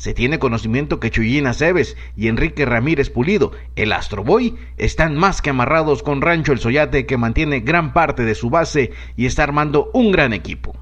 Se tiene conocimiento que Chuyina Cebes y Enrique Ramírez Pulido, el Astroboy, están más que amarrados con Rancho El Soyate que mantiene gran parte de su base y está armando un gran equipo.